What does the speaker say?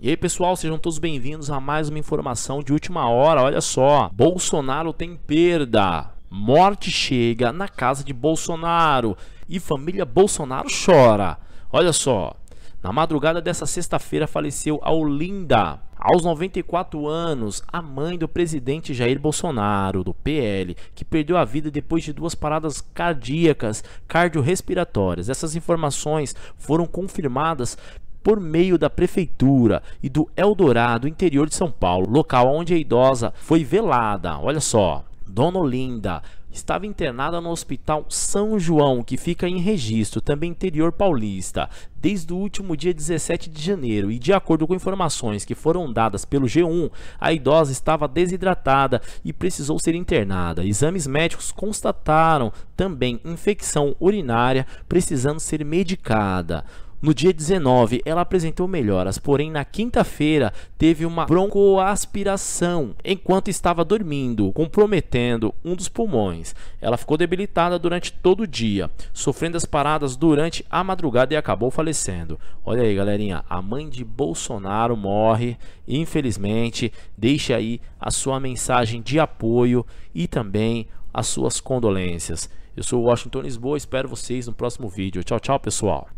E aí, pessoal, sejam todos bem-vindos a mais uma informação de última hora. Olha só, Bolsonaro tem perda. Morte chega na casa de Bolsonaro e família Bolsonaro chora. Olha só, na madrugada dessa sexta-feira faleceu a Olinda, aos 94 anos, a mãe do presidente Jair Bolsonaro, do PL, que perdeu a vida depois de duas paradas cardíacas cardiorrespiratórias. Essas informações foram confirmadas por meio da prefeitura e do Eldorado, interior de São Paulo, local onde a idosa foi velada. Olha só, Dona Olinda estava internada no Hospital São João, que fica em Registro, também interior paulista, desde o último dia 17 de janeiro. E de acordo com informações que foram dadas pelo G1, a idosa estava desidratada e precisou ser internada. Exames médicos constataram também infecção urinária, precisando ser medicada. No dia 19, ela apresentou melhoras, porém na quinta-feira teve uma broncoaspiração enquanto estava dormindo, comprometendo um dos pulmões. Ela ficou debilitada durante todo o dia, sofrendo as paradas durante a madrugada e acabou falecendo. Olha aí, galerinha, a mãe de Bolsonaro morre, infelizmente. Deixe aí a sua mensagem de apoio e também as suas condolências. Eu sou o Washington Lisboa, espero vocês no próximo vídeo. Tchau, tchau, pessoal.